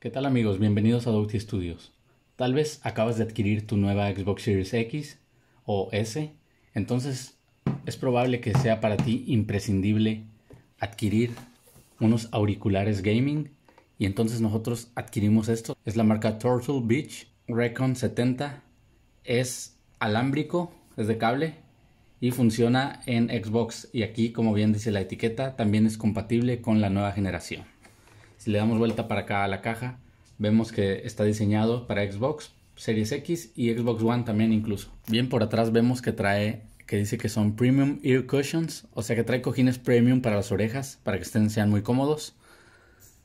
¿Qué tal amigos? Bienvenidos a Doughty Studios. Tal vez acabas de adquirir tu nueva Xbox Series X o S, entonces es probable que sea para ti imprescindible adquirir unos auriculares gaming y entonces nosotros adquirimos esto. Es la marca Turtle Beach Recon 70. Es alámbrico, es de cable y funciona en Xbox y aquí como bien dice la etiqueta también es compatible con la nueva generación. Si le damos vuelta para acá a la caja, vemos que está diseñado para Xbox Series X y Xbox One también incluso. Bien por atrás vemos que trae que dice que son premium ear cushions, o sea que trae cojines premium para las orejas para que estén sean muy cómodos.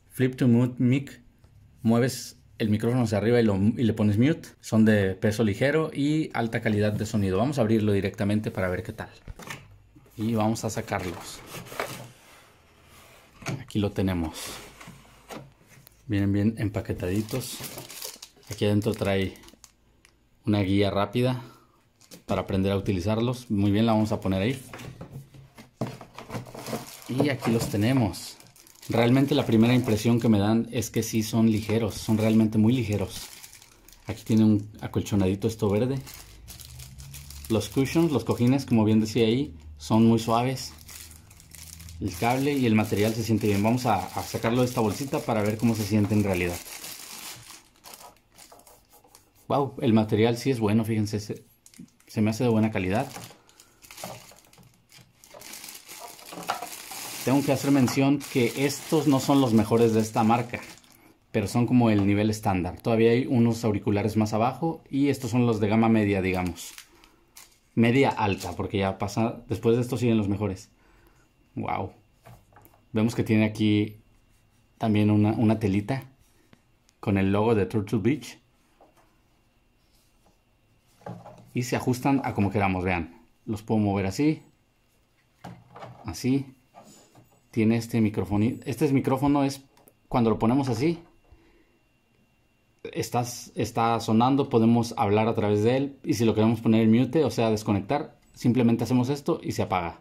Flip to mute mic, mueves el micrófono hacia arriba y, y le pones mute. Son de peso ligero y alta calidad de sonido. Vamos a abrirlo directamente para ver qué tal. Y vamos a sacarlos. Aquí lo tenemos. Vienen bien empaquetaditos. Aquí adentro trae una guía rápida para aprender a utilizarlos. Muy bien, la vamos a poner ahí. Y aquí los tenemos. Realmente la primera impresión que me dan es que sí son ligeros, son realmente muy ligeros. Aquí tiene un acolchonadito esto verde. Los cushions, los cojines, como bien decía ahí, son muy suaves el cable y el material se siente bien. Vamos a, sacarlo de esta bolsita para ver cómo se siente en realidad. Wow, el material sí es bueno, fíjense, se, se me hace de buena calidad. Tengo que hacer mención que estos no son los mejores de esta marca, pero son como el nivel estándar. Todavía hay unos auriculares más abajo y estos son los de gama media, digamos. Media alta, porque ya pasa, después de estos siguen los mejores. Wow. Vemos que tiene aquí también una, telita con el logo de Turtle Beach. Y se ajustan a como queramos, vean. Los puedo mover así. Así. Tiene este micrófono. Este micrófono es cuando lo ponemos así. está sonando, podemos hablar a través de él. Y si lo queremos poner en mute, o sea, desconectar, simplemente hacemos esto y se apaga.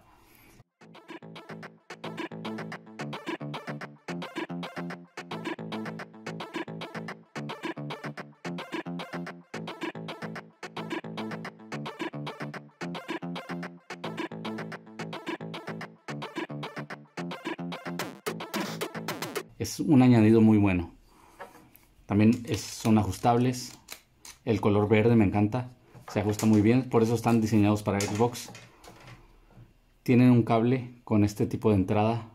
es un añadido muy bueno. También son ajustables. El color verde me encanta. Se ajusta muy bien. Por eso están diseñados para Xbox. Tienen un cable con este tipo de entrada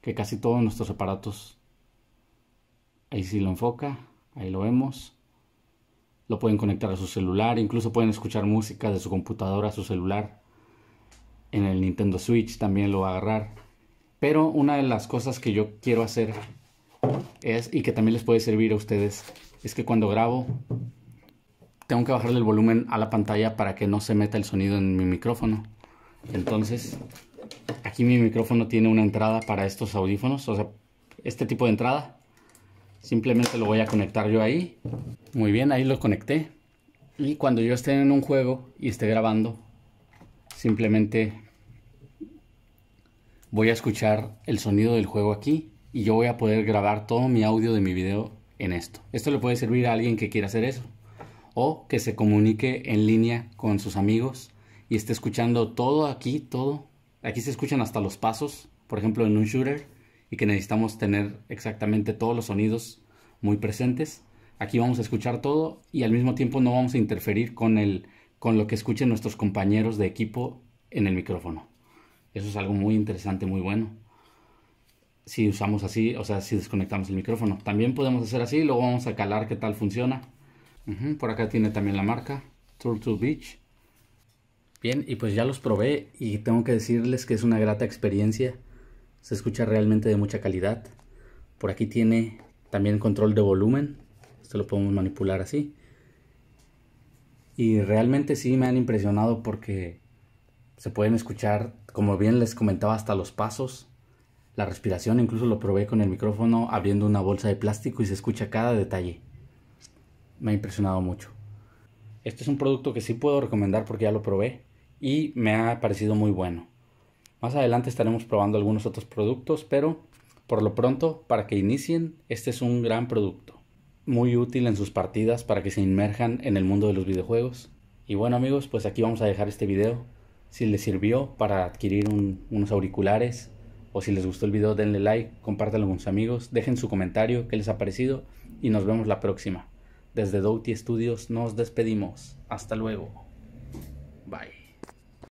que casi todos nuestros aparatos. Ahí sí lo enfoca. Ahí lo vemos. Lo pueden conectar a su celular. Incluso pueden escuchar música de su computadora a su celular. En el Nintendo Switch también lo va a agarrar. Pero una de las cosas que yo quiero hacer es, y que también les puede servir a ustedes, es que cuando grabo tengo que bajarle el volumen a la pantalla para que no se meta el sonido en mi micrófono. Entonces, aquí mi micrófono tiene una entrada para estos audífonos, o sea, este tipo de entrada. Simplemente lo voy a conectar yo ahí. Muy bien, ahí lo conecté. Y cuando yo esté en un juego y esté grabando, simplemente voy a escuchar el sonido del juego aquí y yo voy a poder grabar todo mi audio de mi video en esto. Esto le puede servir a alguien que quiera hacer eso o que se comunique en línea con sus amigos y esté escuchando todo aquí, todo. Aquí se escuchan hasta los pasos, por ejemplo, en un shooter y que necesitamos tener exactamente todos los sonidos muy presentes. Aquí vamos a escuchar todo y al mismo tiempo no vamos a interferir con el con lo que escuchen nuestros compañeros de equipo en el micrófono. Eso es algo muy interesante, muy bueno si usamos así, o sea, si desconectamos el micrófono. También podemos hacer así, luego vamos a calar qué tal funciona. por acá tiene también la marca, Turtle Beach. Bien, y pues ya los probé y tengo que decirles que es una grata experiencia. Se escucha realmente de mucha calidad. Por aquí tiene también control de volumen. Esto lo podemos manipular así. Y realmente sí me han impresionado porque se pueden escuchar, como bien les comentaba, hasta los pasos la respiración incluso lo probé con el micrófono abriendo una bolsa de plástico y se escucha cada detalle. Me ha impresionado mucho. Este es un producto que sí puedo recomendar porque ya lo probé y me ha parecido muy bueno. Más adelante estaremos probando algunos otros productos, pero por lo pronto, para que inicien, este es un gran producto. Muy útil en sus partidas para que se inmerjan en el mundo de los videojuegos. Y bueno amigos, pues aquí vamos a dejar este video. Si les sirvió para adquirir unos auriculares o si les gustó el video, denle like, compártanlo con sus amigos, dejen su comentario, qué les ha parecido y nos vemos la próxima. Desde Doughty Studios nos despedimos. Hasta luego. Bye.